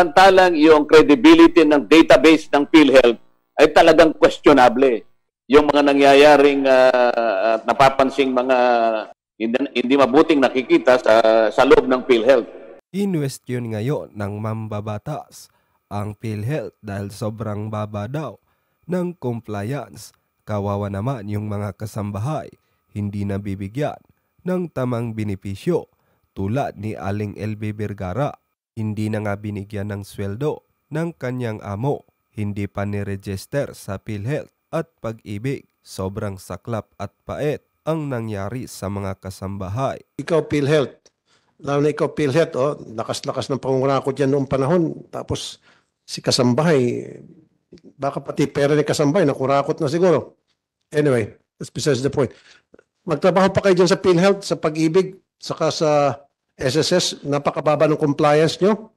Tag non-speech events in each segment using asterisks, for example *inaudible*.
Samantalang yung credibility ng database ng PhilHealth ay talagang questionable. Yung mga nangyayaring uh, ah, at ah, napapansing mga hindi, hindi mabuting nakikita sa, sa loob ng PhilHealth. Inwestiyon ngayon ng mambabatas ang PhilHealth dahil sobrang baba daw ng compliance. Kawawa naman yung mga kasambahay hindi nabibigyan ng tamang benepisyo tulad ni Aling LB Vergara hindi na nga binigyan ng sweldo ng kanyang amo. Hindi pa niregister sa PhilHealth at pag-ibig. Sobrang saklap at pait ang nangyari sa mga kasambahay. Ikaw PhilHealth, lalo na ikaw PhilHealth, oh, lakas-lakas ng pangunguna ko noong panahon. Tapos si kasambahay, baka pati pera ni kasambahay, nakurakot na siguro. Anyway, that's besides the point. Magtrabaho pa kayo dyan sa PhilHealth, sa pag-ibig, saka sa SSS, napakababa ng compliance nyo.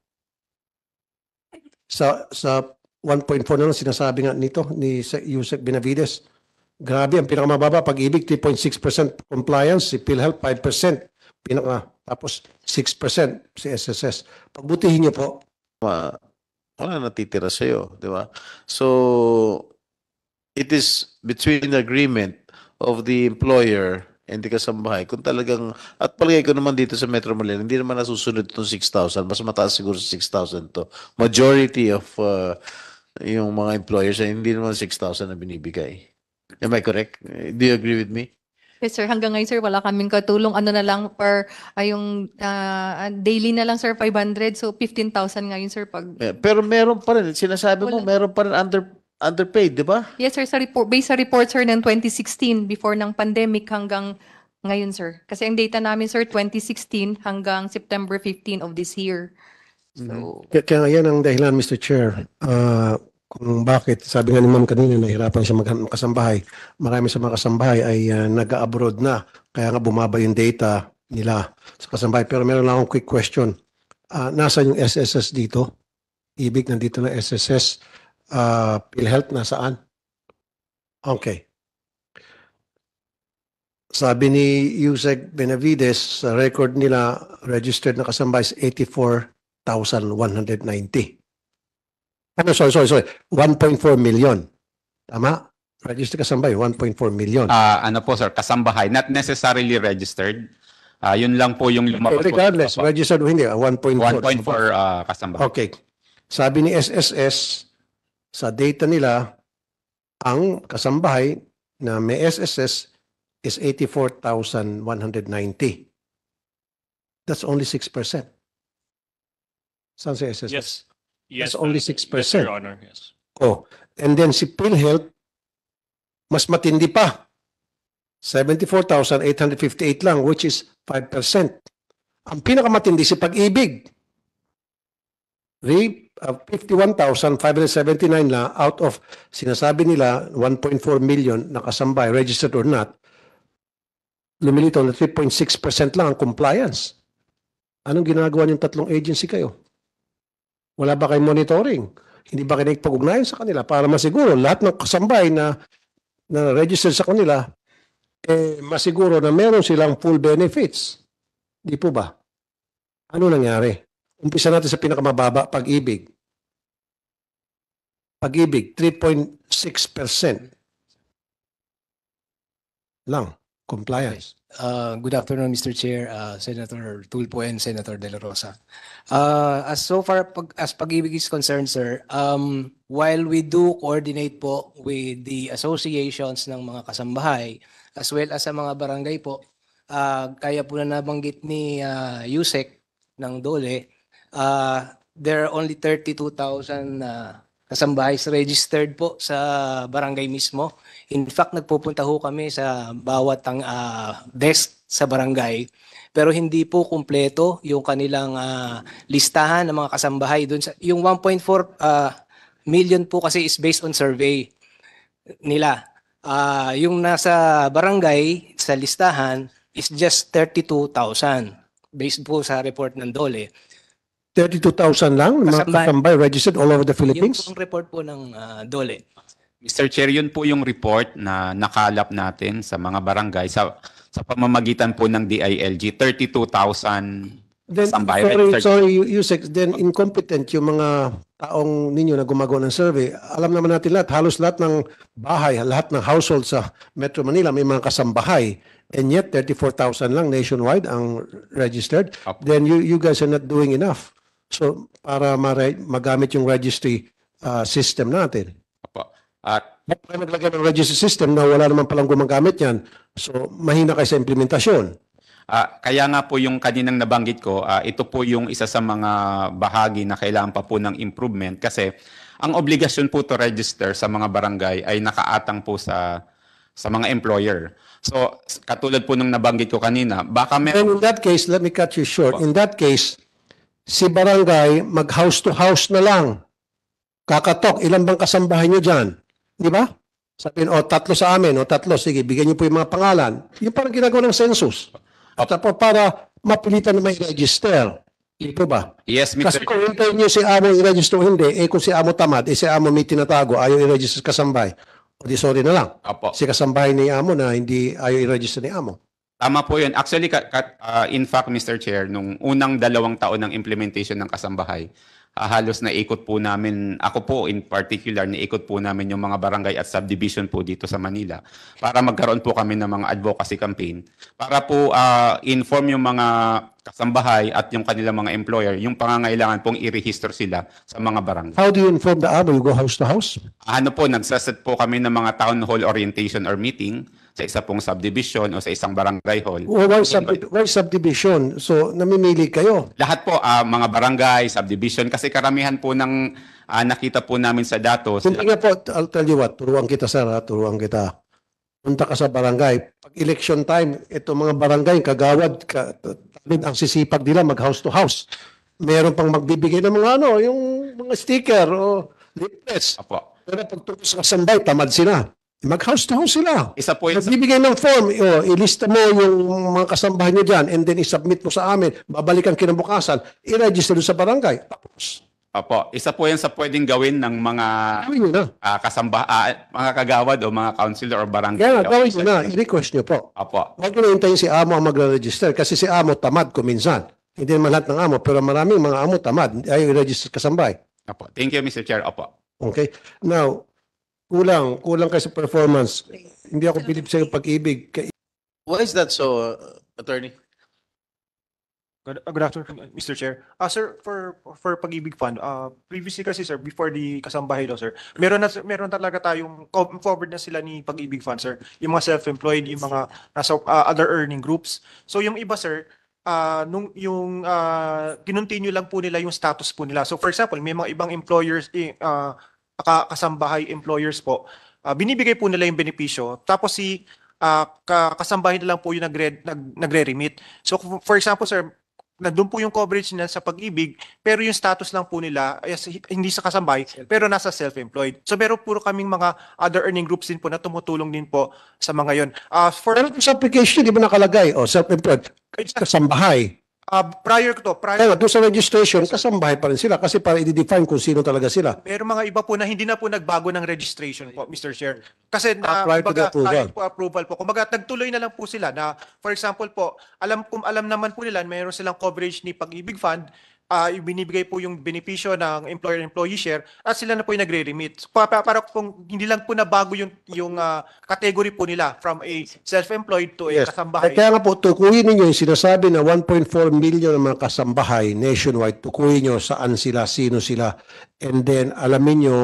Sa, sa 1.4 na lang sinasabi nga nito ni Yusek Benavides. Grabe, ang pinakamababa, pag-ibig 3.6% compliance, si PhilHealth 5%, pinaka, tapos 6% si SSS. Pagbutihin nyo po. Ma, wala natitira sa'yo, di ba? So, it is between agreement of the employer hindi ka sa bahay, kung talagang, at palagay ko naman dito sa Metro Manila, hindi naman nasusunod itong 6,000. Mas mataas siguro sa 6,000 to. Majority of uh, yung mga employers ay hindi naman 6,000 na binibigay. Am I correct? Do you agree with me? Yes, sir. Hanggang ngayon, sir, wala kaming katulong. Ano na lang per, uh, yung uh, daily na lang, sir, 500. So, 15,000 ngayon, sir. Pag... Eh, pero meron pa rin. Sinasabi wala. mo, meron pa rin under underpaid, di ba? Yes, sir. Sa report, based sa report, sir, ng 2016, before ng pandemic hanggang ngayon, sir. Kasi ang data namin, sir, 2016 hanggang September 15 of this year. Mm-hmm. So, Kaya, kaya yan ang dahilan, Mr. Chair. uh, kung bakit, sabi nga ni ma'am kanina, nahirapan siya ng kasambahay. Marami sa mga kasambahay ay ah, nag-abroad na. Kaya nga bumaba yung data nila sa kasambahay. Pero meron lang akong quick question. Ah, nasaan yung SSS dito? Ibig nandito na SSS uh, PhilHealth saan? Okay. Sabi ni Yusek Benavides, sa record nila, registered na kasamba is 84,190. Ano, sorry, sorry, sorry. 1.4 million. Tama? Registered kasambahay, 1.4 million. Ah, ano po sir, kasambahay, not necessarily registered. Ah, yun lang po yung lumapat. Eh, regardless, po. registered o hindi, 1.4. 1.4 ah, kasambahay. Okay. Sabi ni SSS, sa data nila, ang kasambahay na may SSS is 84,190. That's only 6%. Saan si SSS? Yes. yes That's only 6%. Yes, Your Honor. Yes. Oh. And then si PhilHealth, mas matindi pa. 74,858 lang, which is 5%. Ang pinakamatindi si pag-ibig, Rape, uh, 51,579 na out of sinasabi nila 1.4 million na kasambay, registered or not, lumilitaw na 3.6% lang ang compliance. Anong ginagawa niyong tatlong agency kayo? Wala ba kayong monitoring? Hindi ba kayo pag-ugnayan sa kanila para masiguro lahat ng kasambay na, na registered sa kanila, eh, masiguro na meron silang full benefits? Di po ba? Ano nangyari? Umpisa natin sa pinakamababa, pag-ibig. Pag-ibig, 3.6% lang, compliance. Uh, good afternoon, Mr. Chair, uh, Senator Tulpo and Senator De La Rosa. Uh, as so far pag, as pag-ibig is concerned, sir, um, while we do coordinate po with the associations ng mga kasambahay, as well as sa mga barangay po, uh, kaya po na nabanggit ni uh, Yusek ng Dole, Uh, there are only 32,000 uh, ah, kasambahays registered po sa barangay mismo. In fact, nagpupunta ho kami sa bawat ang, uh, desk sa barangay pero hindi po kumpleto yung kanilang uh, listahan ng mga kasambahay doon sa yung 1.4 uh, million po kasi is based on survey nila uh, yung nasa barangay sa listahan is just 32,000 based po sa report ng DOLE 32,000 lang, mga Kasambay. kasambay registered all over the Philippines? Yung report po ng ah, DOLE. Mr. Chair, yun po yung report na nakalap natin sa mga barangay sa sa pamamagitan po ng DILG 32,000 Then, Kasambay sorry, registered. sorry, Yusek, then incompetent yung mga taong ninyo na gumagawa ng survey. Alam naman natin lahat, halos lahat ng bahay, lahat ng household sa Metro Manila may mga kasambahay. And yet, 34,000 lang nationwide ang registered. Apo. Then you, you guys are not doing enough. So para magamit yung registry ah, system natin. Opo. At Bakit tayo naglagay ng registry system na wala naman palang gumagamit yan? So mahina kayo sa implementasyon. Ah, kaya nga po yung kaninang nabanggit ko, ah, ito po yung isa sa mga bahagi na kailangan pa po ng improvement kasi ang obligasyon po to register sa mga barangay ay nakaatang po sa sa mga employer. So katulad po nung nabanggit ko kanina, baka may And in that case, let me cut you short. In that case, si barangay mag house to house na lang. Kakatok, ilan bang kasambahan nyo dyan? Di ba? Sabihin, o oh, tatlo sa amin, o oh, tatlo, sige, bigyan nyo po yung mga pangalan. Yung parang ginagawa ng census. At po para mapilitan na may register. Hindi po ba? Yes, Mr. Kasi kung hintay nyo si amo i-register hindi, eh kung si amo tamad, eh si amo may tinatago, ayaw i-register kasambay. O di sorry na lang. Apo. Si kasambahay ni amo na hindi ayaw i-register ni amo. Tama po yun. Actually, ka, ka, uh, in fact, Mr. Chair, nung unang dalawang taon ng implementation ng kasambahay, uh, halos ikot po namin, ako po in particular, ikot po namin yung mga barangay at subdivision po dito sa Manila para magkaroon po kami ng mga advocacy campaign para po uh, inform yung mga kasambahay at yung kanilang mga employer yung pangangailangan pong i-register sila sa mga barangay. How do you inform the amo? You go house to house? Ano po, nagsaset po kami ng mga town hall orientation or meeting sa isa pong subdivision o sa isang barangay hall. Well, why, sub- why subdivision? So, namimili kayo. Lahat po, ah, mga barangay, subdivision, kasi karamihan po ng ah, nakita po namin sa datos. Hindi nga po, I'll tell you what, turuan kita sir, ha? turuan kita. Punta ka sa barangay. Pag election time, ito mga barangay, kagawad, ka, ang sisipag nila mag house to house. Meron pang magbibigay ng mga ano, yung mga sticker o leaflets. Apo. Pero pag tungkol sa kasambay, tamad sila. Mag-house house sila. Isa po yun sa- ng form, O, ilista mo yung mga kasambahan nyo dyan and then isubmit mo sa amin, babalikan kinabukasan, i-register sa barangay. Tapos, Opo, isa po yan sa pwedeng gawin ng mga gawin na. ah, kasamba, ah, mga kagawad o mga councilor o barangay. Kaya nga, gawin nyo na, i-request nyo po. Opo, Huwag nyo hintayin si amo ang magre-register kasi si amo tamad kuminsan. Hindi naman lahat ng amo, pero maraming mga amo tamad ay register kasambay. opo. Thank you, Mr. Chair. Opo. Okay? Now, Kulang, kulang kasi sa performance. Hindi ako bilib sa pag-ibig. Why is that so, uh, attorney? Good, uh, good afternoon, Mr. Chair. Uh, sir, for for Pag-ibig Fund, uh, previously kasi sir, before the kasambahay law, sir, meron na meron talaga tayong forward na sila ni Pag-ibig Fund, sir. Yung mga self-employed, yung mga nasa uh, other earning groups. So yung iba, sir, uh, nung yung uh, kinontinue lang po nila yung status po nila. So for example, may mga ibang employers eh, uh, kasambahay employers po, uh, binibigay po nila yung benepisyo. Tapos si uh, kasambahay na lang po yung nagre, nag, nagre-remit. So for example, sir, nandun po yung coverage nila sa pag-ibig, pero yung status lang po nila, yes, eh, hindi sa kasambahay, pero nasa self-employed. So meron puro kaming mga other earning groups din po na tumutulong din po sa mga yon. Uh, ah, for... Pero sa application, di ba nakalagay? O, oh, self-employed, kasambahay. Uh, prior to, prior to. doon sa registration, kasambahay pa rin sila kasi para i-define kung sino talaga sila. Pero mga iba po na hindi na po nagbago ng registration po, Mr. Chair. Kasi na, Ah, prior to approval. prior po approval po. Kumbaga, nagtuloy na lang po sila na, for example po, alam, kung alam naman po nila, mayroon silang coverage ni Pag-ibig Fund, uh, binibigay po yung benepisyo ng employer-employee share at sila na po yung nagre-remit. Para, para, kung hindi lang po nabago yung, yung uh, category po nila from a self-employed to a kasambahay. At kaya nga po, tukuyin ninyo yung sinasabi na 1.4 million ng mga kasambahay nationwide, tukuyin nyo saan sila, sino sila, and then alamin nyo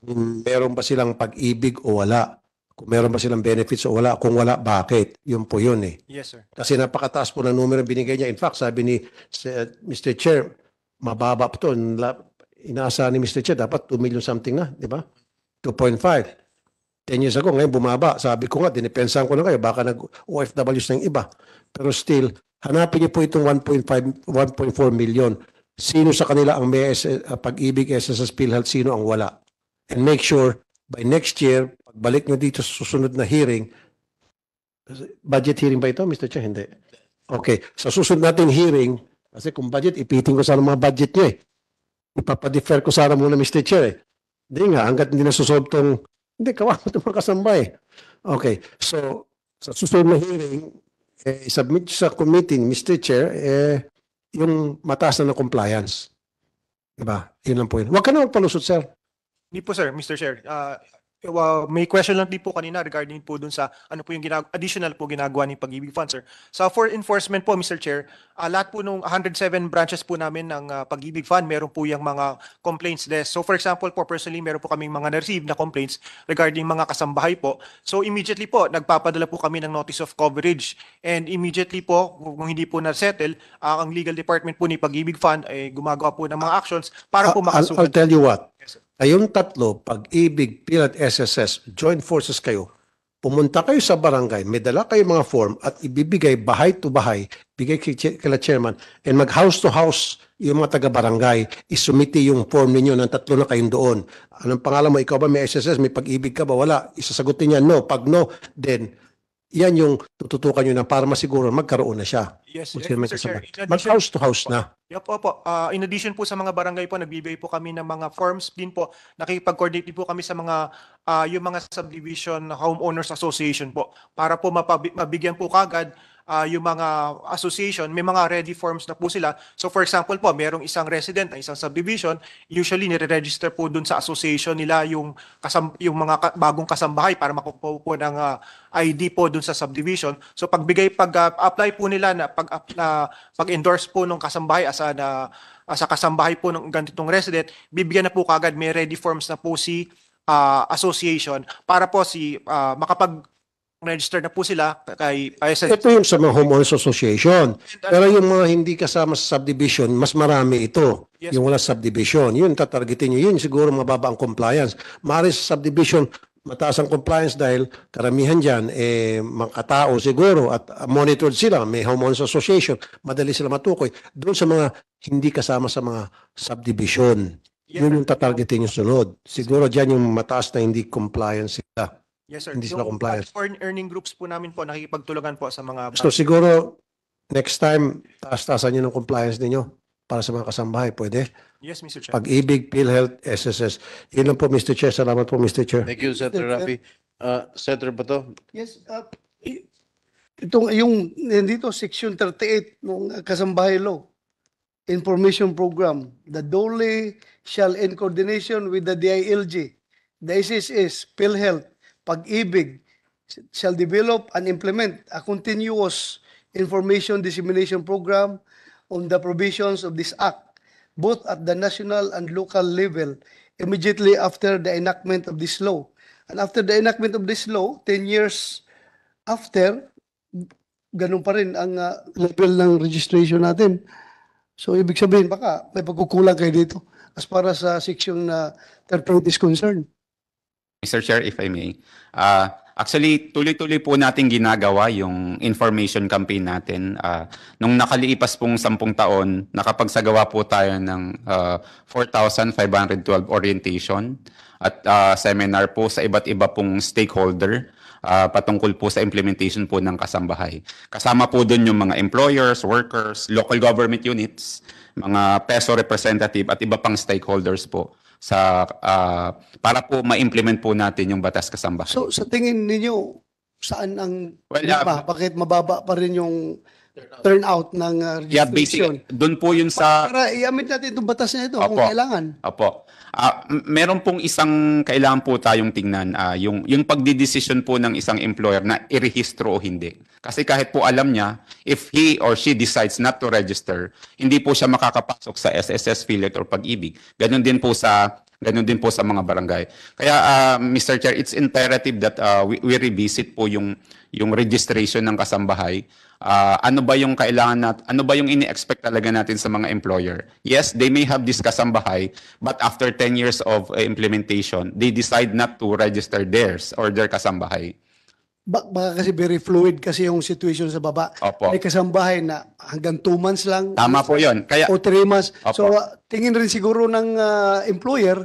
kung meron ba silang pag-ibig o wala. Kung meron ba silang benefits o wala. Kung wala, bakit? Yun po yun eh. Yes, sir. Kasi napakataas po ng numero binigay niya. In fact, sabi ni uh, Mr. Chair, mababa po to. Inaasahan ni Mr. Chair, dapat 2 million something na, di ba? 2.5. 10 years ago, ngayon bumaba. Sabi ko nga, dinipensahan ko na kayo, baka nag-OFWs ng iba. Pero still, hanapin niyo po itong 1.5, 1.4 million. Sino sa kanila ang may uh, pag-ibig SSS PhilHealth, sino ang wala. And make sure by next year, Pagbalik nyo dito sa susunod na hearing, budget hearing ba ito, Mr. Chair? Hindi. Okay. Sa susunod natin hearing, kasi kung budget, ipiting ko sana mga budget nyo eh. Ipapadefer ko sana muna, Mr. Chair eh. Hindi nga, hanggat hindi nasusolve tong, hindi, kawawa itong *laughs* mga kasamba eh. Okay. So, sa susunod na hearing, eh, submit sa committee, Mr. Chair, eh, yung mataas na na compliance. Diba? Yun lang po yun. Huwag ka na magpalusot, sir. Hindi po, sir. Mr. Chair, uh, eh, well, may question lang din po kanina regarding po dun sa ano po yung ginag- additional po ginagawa ni Pag-ibig Fund, sir. So for enforcement po, Mr. Chair, uh, lahat po nung 107 branches po namin ng uh, Pag-ibig Fund, meron po yung mga complaints desk. So for example po, personally, meron po kaming mga na-receive na complaints regarding mga kasambahay po. So immediately po, nagpapadala po kami ng notice of coverage. And immediately po, kung hindi po na-settle, uh, ang legal department po ni Pag-ibig Fund ay eh, gumagawa po ng mga actions para po makasulat. I'll, I'll tell you what. Yes, sir kayong tatlo, pag-ibig, PIL at SSS, join forces kayo, pumunta kayo sa barangay, may dala kayo mga form at ibibigay bahay to bahay, bigay kila chairman, and mag house to house yung mga taga-barangay, isumiti yung form ninyo ng tatlo na kayong doon. Anong pangalan mo? Ikaw ba may SSS? May pag-ibig ka ba? Wala. Isasagutin niya, no. Pag no, then yan yung tututukan nyo na para masiguro magkaroon na siya. Yes, yes Mr. Chair. Mag-house to house po, na. Yep, opo. Uh, in addition po sa mga barangay po, nagbibigay po kami ng mga forms din po. Nakikipag-coordinate po kami sa mga, uh, yung mga subdivision homeowners association po para po mabigyan po kagad uh, yung mga association, may mga ready forms na po sila. So for example po, merong isang resident na isang subdivision, usually nire-register po dun sa association nila yung, kasam- yung mga ka- bagong kasambahay para makuha po ng uh, ah, ID po dun sa subdivision. So pagbigay, pag-apply ah, uh, po nila na pag, uh, pag-endorse po ng kasambahay as a, uh, as kasambahay po ng ganitong resident, bibigyan na po kagad may ready forms na po si uh, association para po si uh, makapag register na po sila kay ISA. Ito yung sa mga homeowners association. Uh, Pero yung mga hindi kasama sa subdivision, mas marami ito. Yes. Yung wala subdivision. Yun, tatargetin nyo. Yun siguro mababa ang compliance. Maaari sa subdivision, mataas ang compliance dahil karamihan dyan, eh, mga tao siguro at monitored sila. May homeowners association. Madali sila matukoy. Doon sa mga hindi kasama sa mga subdivision. Yes. Yun yung tatargetin yung sunod. Siguro dyan yung mataas na hindi compliance sila. Yes, sir. Hindi sila Yung compliant. Foreign earning groups po namin po, nakikipagtulungan po sa mga... So siguro, next time, taas-taasan nyo ng compliance ninyo para sa mga kasambahay. Pwede? Yes, Mr. Chair. Pag-ibig, PhilHealth, SSS. Yun lang po, Mr. Chair. Salamat po, Mr. Chair. Thank you, Senator Rafi. Uh, Senator Bato? Yes, uh, itong yung nandito section 38 ng Kasambahay Law Information Program, the DOLE shall in coordination with the DILG, the SSS, PhilHealth, pag-ibig shall develop and implement a continuous information dissemination program on the provisions of this act, both at the national and local level, immediately after the enactment of this law. And after the enactment of this law, 10 years after, ganun pa rin ang uh, level ng registration natin. So, ibig sabihin, baka may pagkukulang kayo dito as para sa ah, section na uh, third party is concerned. Mr. Chair, if I may. Uh, actually, tuloy-tuloy po natin ginagawa yung information campaign natin. Uh, nung nakalipas pong sampung taon, nakapagsagawa po tayo ng uh, 4,512 orientation at uh, seminar po sa iba't iba pong stakeholder uh, patungkol po sa implementation po ng kasambahay. Kasama po doon yung mga employers, workers, local government units, mga peso representative at iba pang stakeholders po sa uh, para po ma-implement po natin yung batas kasambahay. So sa tingin ninyo saan ang well, uh, ba? bakit mababa pa rin yung turnout, ng registration? Uh, yeah, basic, doon po yun sa para, para i-amend natin itong batas na ito opo, kung kailangan. Opo. Uh, meron pong isang kailangan po tayong tingnan, uh, yung, yung pagdidesisyon po ng isang employer na irehistro o hindi. Kasi kahit po alam niya, if he or she decides not to register, hindi po siya makakapasok sa SSS, Philip or Pag-ibig. Ganon din po sa Ganon din po sa mga barangay. Kaya uh, ah, Mr. Chair, it's imperative that uh, we, we revisit po yung yung registration ng kasambahay. Uh, ano ba yung kailangan nat ano ba yung ini-expect talaga natin sa mga employer? Yes, they may have this kasambahay, but after 10 years of uh, implementation, they decide not to register theirs or their kasambahay baka kasi very fluid kasi yung situation sa baba. Opo. May kasambahay na hanggang 2 months lang. Tama po yun. Kaya, o 3 months. Opo. So uh, tingin rin siguro ng uh, employer,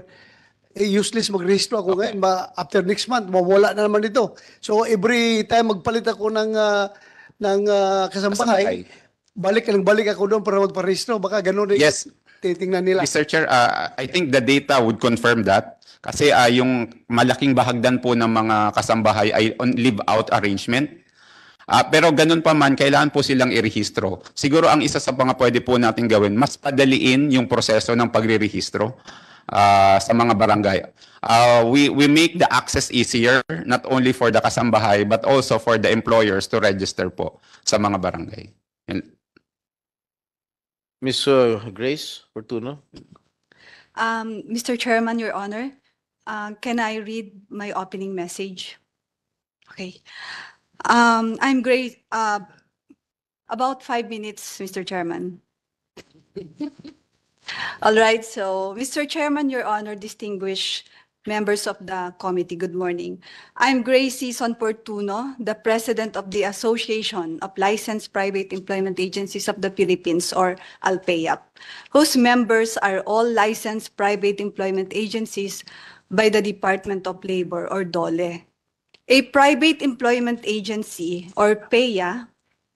eh, useless mag-rehistro ako okay. ngayon. Ba, after next month, mawala na naman ito. So every time magpalit ako ng, uh, ng uh, kasambahay, kasambahay, balik ka balik ako doon para magparehistro. Baka ganun rin. Yes titingnan nila. Researcher, uh, I think the data would confirm that. Kasi uh, yung malaking bahagdan po ng mga kasambahay ay on live-out arrangement. Uh, pero ganun pa man, kailangan po silang irehistro. Siguro ang isa sa mga pwede po natin gawin, mas padaliin yung proseso ng pagrirehistro uh, ah, sa mga barangay. Uh, we, we make the access easier, not only for the kasambahay, but also for the employers to register po sa mga barangay. Ms. Uh, Grace Fortuno? Um, Mr. Chairman, Your Honor, uh, can I read my opening message? Okay. Um, I'm great. Uh, about five minutes, Mr. Chairman. *laughs* All right. So, Mr. Chairman, Your Honor, distinguished members of the committee, good morning. I'm Gracie Sonportuno, the president of the Association of Licensed Private Employment Agencies of the Philippines, or ALPEAP, whose members are all licensed private employment agencies by the Department of Labor, or DOLE. A private employment agency, or PEA,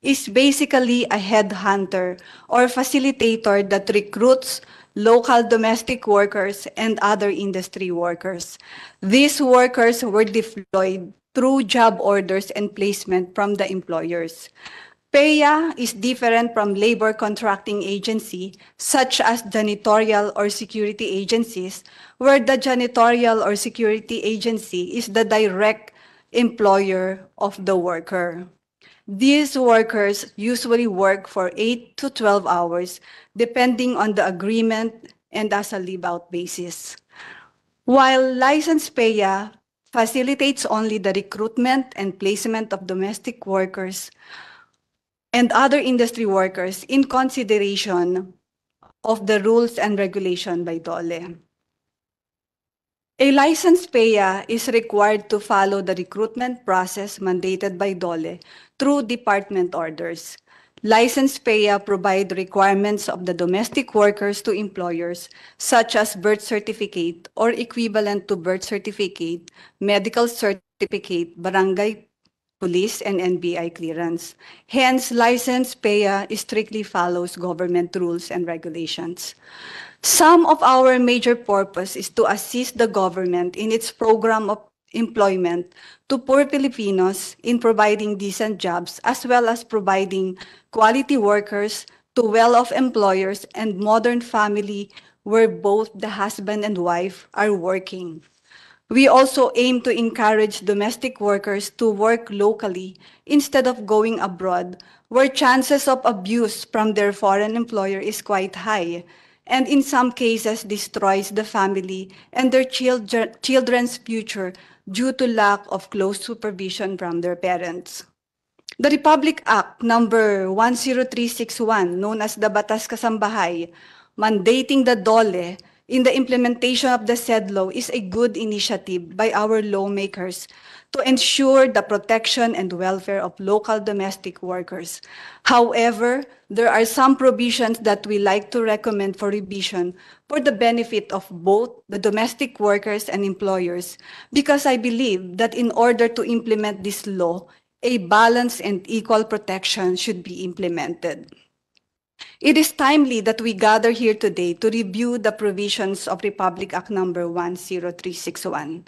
is basically a headhunter or facilitator that recruits local domestic workers, and other industry workers. These workers were deployed through job orders and placement from the employers. PEA is different from labor contracting agency, such as janitorial or security agencies, where the janitorial or security agency is the direct employer of the worker. These workers usually work for 8 to 12 hours, depending on the agreement and as a leave out basis. While license PEA facilitates only the recruitment and placement of domestic workers and other industry workers in consideration of the rules and regulation by DOLE. A licensed payer is required to follow the recruitment process mandated by DOLE through department orders. Licensed PEA provide requirements of the domestic workers to employers, such as birth certificate or equivalent to birth certificate, medical certificate, barangay police, and NBI clearance. Hence, licensed payer strictly follows government rules and regulations. Some of our major purpose is to assist the government in its program of employment to poor Filipinos in providing decent jobs as well as providing quality workers to well-off employers and modern family where both the husband and wife are working. We also aim to encourage domestic workers to work locally instead of going abroad where chances of abuse from their foreign employer is quite high and in some cases destroys the family and their children, children's future due to lack of close supervision from their parents. The Republic Act number 10361 known as the Batas Kasambahay mandating the DOLE in the implementation of the said law is a good initiative by our lawmakers to ensure the protection and welfare of local domestic workers. However, there are some provisions that we like to recommend for revision for the benefit of both the domestic workers and employers, because I believe that in order to implement this law, a balanced and equal protection should be implemented. It is timely that we gather here today to review the provisions of Republic Act number 10361.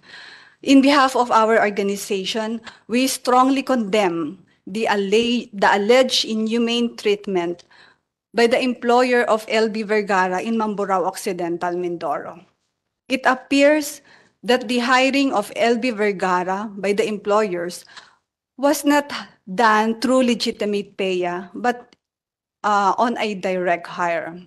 In behalf of our organization, we strongly condemn the, the alleged inhumane treatment by the employer of LB Vergara in Mamburao Occidental, Mindoro. It appears that the hiring of LB Vergara by the employers was not done through legitimate paya, but uh, on a direct hire.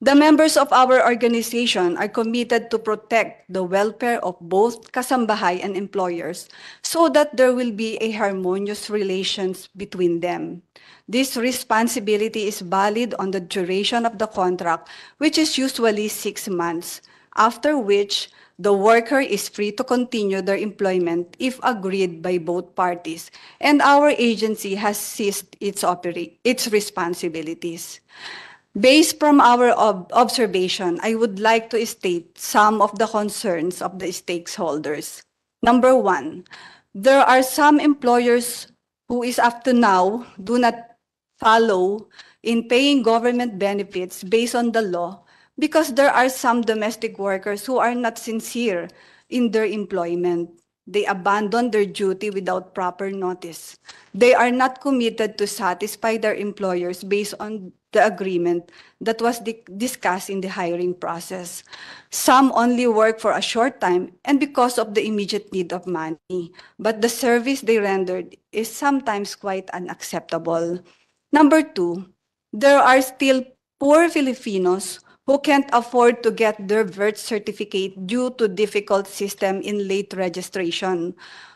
The members of our organization are committed to protect the welfare of both kasambahay and employers so that there will be a harmonious relations between them. This responsibility is valid on the duration of the contract, which is usually six months, after which the worker is free to continue their employment if agreed by both parties, and our agency has ceased its, its responsibilities. Based from our ob- observation, I would like to state some of the concerns of the stakeholders. Number one, there are some employers who is up to now do not follow in paying government benefits based on the law because there are some domestic workers who are not sincere in their employment. They abandon their duty without proper notice. They are not committed to satisfy their employers based on the agreement that was discussed in the hiring process. Some only work for a short time and because of the immediate need of money, but the service they rendered is sometimes quite unacceptable. Number two, there are still poor Filipinos who can't afford to get their birth certificate due to difficult system in late registration.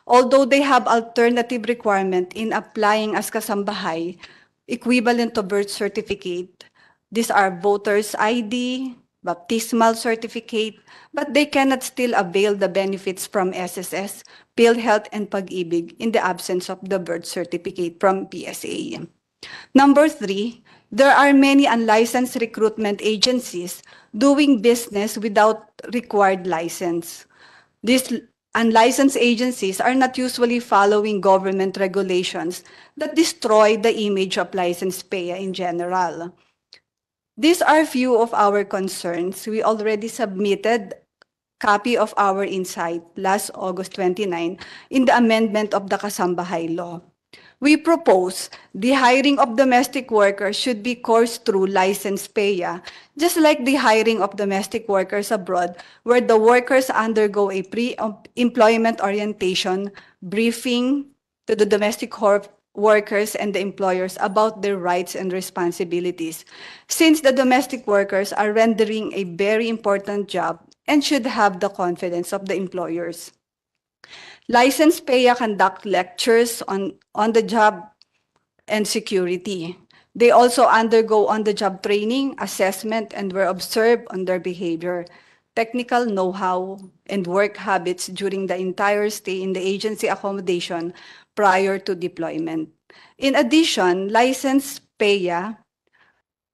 Although they have alternative requirement in applying as kasambahay, equivalent to birth certificate. These are voter's ID, baptismal certificate, but they cannot still avail the benefits from SSS, PhilHealth, and Pag-ibig in the absence of the birth certificate from PSA. Number three, there are many unlicensed recruitment agencies doing business without required license. These unlicensed agencies are not usually following government regulations that destroy the image of license PAYA in general. These are few of our concerns. We already submitted copy of our insight last August 29 in the amendment of the Kasambahay law. we propose the hiring of domestic workers should be coursed through licensed paya, just like the hiring of domestic workers abroad, where the workers undergo a pre-employment orientation briefing to the domestic workers and the employers about their rights and responsibilities. Since the domestic workers are rendering a very important job and should have the confidence of the employers. Licensed PEA conduct lectures on on-the-job and security. They also undergo on-the-job training, assessment, and were observed on their behavior, technical know-how, and work habits during the entire stay in the agency accommodation prior to deployment. In addition, licensed PEA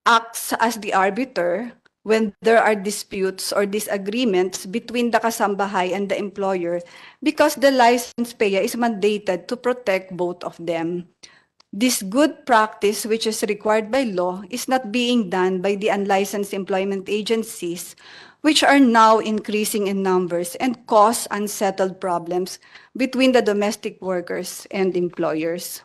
acts as the arbiter when there are disputes or disagreements between the kasambahay and the employer because the license payer is mandated to protect both of them. This good practice, which is required by law, is not being done by the unlicensed employment agencies, which are now increasing in numbers and cause unsettled problems between the domestic workers and employers.